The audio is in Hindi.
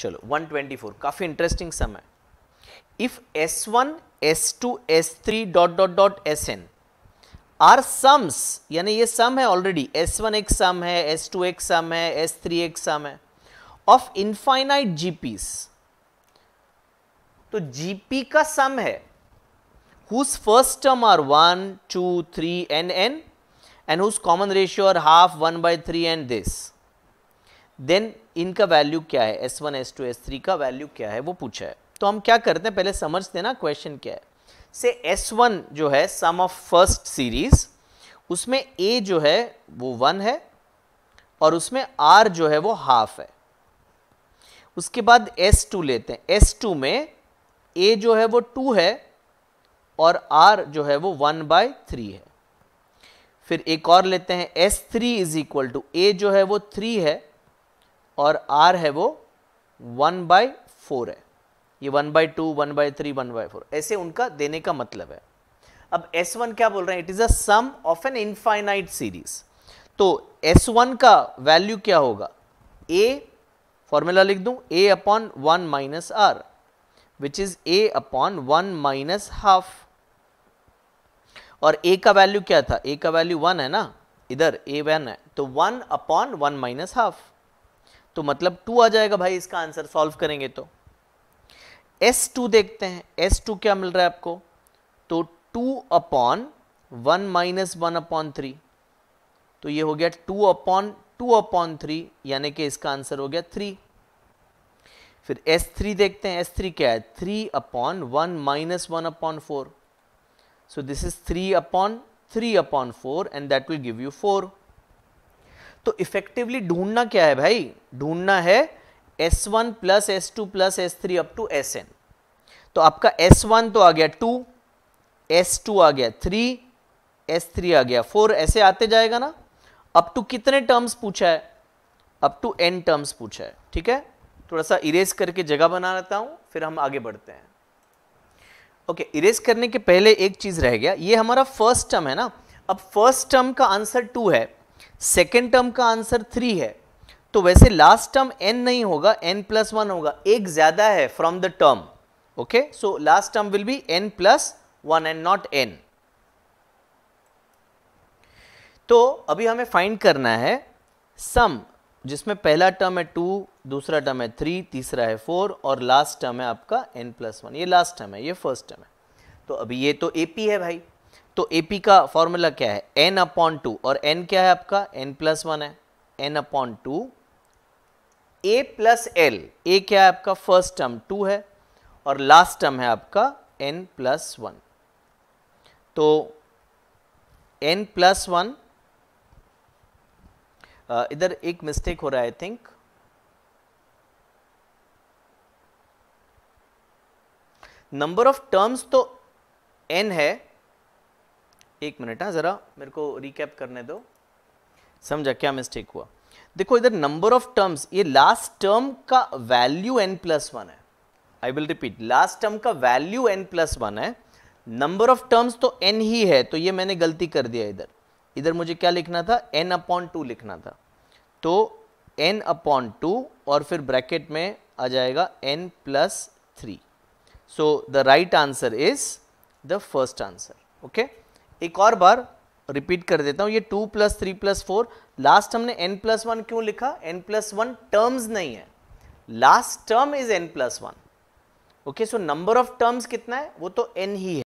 चलो 124 काफ़ी इंटरेस्टिंग सम है if S S one two S three dot dot dot S N R sums यानी ये सम है ऑलरेडी वन एक सम है टू एक सम है थ्री एक सम है ऑफ इनफाइनाइट जीपीस तो जीपी का सम है whose first term are one two three N N and whose common ratio are half one by three and this then इनका वैल्यू क्या है S one S two S three का वैल्यू क्या है वो पूछा है तो हम क्या करते हैं पहले समझते हैं ना क्वेश्चन क्या है से एस वन जो है सम ऑफ फर्स्ट सीरीज उसमें ए जो है वो वन है और उसमें आर जो है वो हाफ है उसके बाद एस टू लेते हैं एस टू में ए जो है वो टू है और आर जो है वो वन बाय थ्री है फिर एक और लेते हैं S three is equal to A जो है वो थ्री है और आर है वो वन बाई फोर है ये one by two one by three one by four ऐसे उनका देने का मतलब है अब एस वन क्या बोल रहे हैं it is a sum of an infinite series तो एस वन का वैल्यू क्या होगा ए फॉर्मूला लिख दूं A upon one minus R which is A upon one minus half और ए का वैल्यू क्या था ए का वैल्यू वन है ना इधर ए वन है तो one upon one minus half तो मतलब टू आ जाएगा भाई इसका आंसर सॉल्व करेंगे तो एस टू देखते हैं एस टू क्या मिल रहा है आपको तो two upon one minus one upon three तो ये हो गया two upon two upon three यानी कि इसका आंसर हो गया थ्री फिर एस थ्री देखते हैं एस थ्री क्या है three upon one minus one upon four so this is three upon three upon four and that will give you four तो इफेक्टिवली ढूंढना क्या है भाई ढूंढना है S one plus S two plus S three up to S N तो आपका एस वन तो आ गया टू एस टू आ गया थ्री एस थ्री आ गया फोर ऐसे आते जाएगा ना अप टू कितने टर्म्स पूछा है अप टू एन टर्म्स पूछा है ठीक है थोड़ा सा इरेज करके जगह बना लेता हूँ फिर हम आगे बढ़ते हैं ओके okay, इरेज करने के पहले एक चीज़ रह गया ये हमारा फर्स्ट टर्म है ना अब फर्स्ट टर्म का आंसर टू है सेकेंड टर्म का आंसर थ्री है तो वैसे लास्ट टर्म एन नहीं होगा एन प्लस वन होगा एक ज्यादा है from the term okay so last term will be N plus one and not N तो अभी हमें फाइंड करना है सम जिसमें पहला टर्म है टू दूसरा टर्म है थ्री तीसरा है फोर और लास्ट टर्म है आपका एन प्लस वन ये लास्ट टर्म है ये फर्स्ट टर्म है तो अभी ये तो ए है भाई तो एपी का फॉर्मूला क्या है एन अपॉन टू और एन क्या है आपका एन प्लस वन है N upon two A plus L A क्या है आपका फर्स्ट टर्म टू है और लास्ट टर्म है आपका एन प्लस वन तो एन प्लस वन इधर एक मिस्टेक हो रहा है I think number of terms तो एन है एक मिनट हाँ ज़रा मेरे को रिकैप करने दो समझा क्या मिस्टेक हुआ देखो इधर नंबर ऑफ टर्म्स ये लास्ट टर्म का वैल्यू एन प्लस वन है I will repeat last term का वैल्यू एन प्लस वन है नंबर ऑफ टर्म्स तो एन ही है तो ये मैंने गलती कर दिया इधर इधर मुझे क्या लिखना था एन अपॉन टू लिखना था तो एन अपॉन टू और फिर ब्रैकेट में आ जाएगा N plus three so the right answer is the first answer okay एक और बार रिपीट कर देता हूं ये two plus three plus four last हमने एन प्लस वन क्यों लिखा एन प्लस वन टर्म्स नहीं है last term is N plus one okay so number of terms कितना है वो तो एन ही है